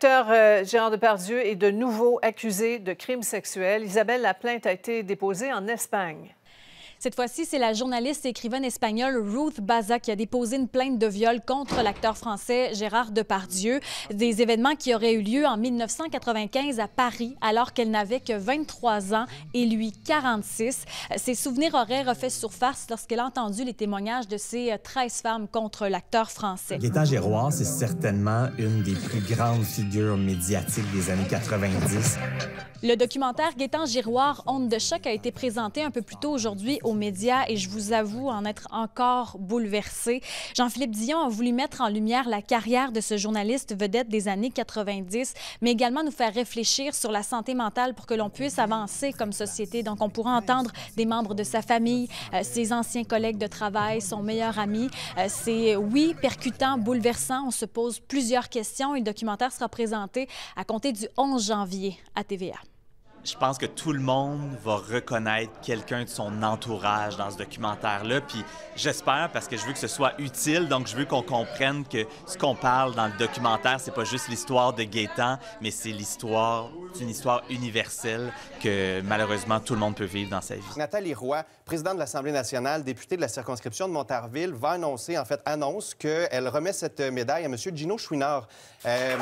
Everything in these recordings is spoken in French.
Docteur euh, Gérard Depardieu est de nouveau accusé de crimes sexuels. Isabelle, la plainte a été déposée en Espagne. Cette fois-ci, c'est la journaliste et écrivaine espagnole Ruth Baza qui a déposé une plainte de viol contre l'acteur français Gérard Depardieu. Des événements qui auraient eu lieu en 1995 à Paris, alors qu'elle n'avait que 23 ans et lui 46. Ses souvenirs auraient refait surface lorsqu'elle a entendu les témoignages de ces 13 femmes contre l'acteur français. Gaétan c'est certainement une des plus grandes figures médiatiques des années 90. Le documentaire Guétan Giroir, Honte de choc, a été présenté un peu plus tôt aujourd'hui aux médias et je vous avoue en être encore bouleversé. Jean-Philippe Dion a voulu mettre en lumière la carrière de ce journaliste vedette des années 90, mais également nous faire réfléchir sur la santé mentale pour que l'on puisse avancer comme société. Donc, on pourra entendre des membres de sa famille, euh, ses anciens collègues de travail, son meilleur ami. Euh, c'est, oui, percutant, bouleversant. On se pose plusieurs questions. Et le documentaire sera présenté à compter du 11 janvier à TVA je pense que tout le monde va reconnaître quelqu'un de son entourage dans ce documentaire-là. Puis j'espère, parce que je veux que ce soit utile, donc je veux qu'on comprenne que ce qu'on parle dans le documentaire, c'est pas juste l'histoire de Gaétan, mais c'est l'histoire, une histoire universelle que malheureusement tout le monde peut vivre dans sa vie. Nathalie Roy, présidente de l'Assemblée nationale, députée de la circonscription de Montarville, va annoncer, en fait, annonce qu'elle remet cette médaille à M. Gino Chouinard. Euh,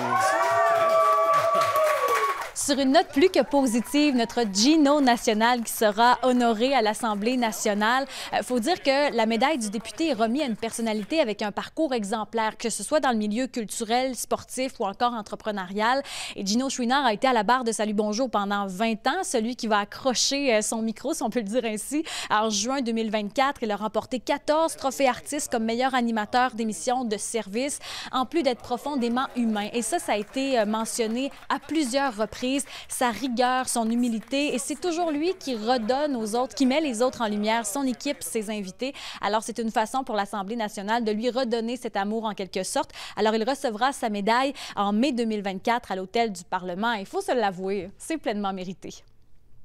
sur une note plus que positive, notre Gino national qui sera honoré à l'Assemblée nationale. Il euh, faut dire que la médaille du député est remise à une personnalité avec un parcours exemplaire, que ce soit dans le milieu culturel, sportif ou encore entrepreneurial. Et Gino Chouinard a été à la barre de Salut Bonjour pendant 20 ans, celui qui va accrocher euh, son micro, si on peut le dire ainsi, en juin 2024. Il a remporté 14 trophées artistes comme meilleur animateur d'émissions de service, en plus d'être profondément humain. Et ça, ça a été euh, mentionné à plusieurs reprises sa rigueur, son humilité. Et c'est toujours lui qui redonne aux autres, qui met les autres en lumière, son équipe, ses invités. Alors, c'est une façon pour l'Assemblée nationale de lui redonner cet amour en quelque sorte. Alors, il recevra sa médaille en mai 2024 à l'hôtel du Parlement. Il faut se l'avouer, c'est pleinement mérité.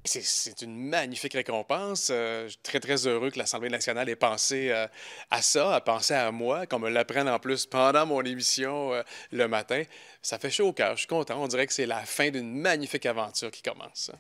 C'est une magnifique récompense. Euh, je suis très, très heureux que l'Assemblée nationale ait pensé euh, à ça, à penser à moi, qu'on me l'apprenne en plus pendant mon émission euh, le matin. Ça fait chaud au cœur, je suis content. On dirait que c'est la fin d'une magnifique aventure qui commence.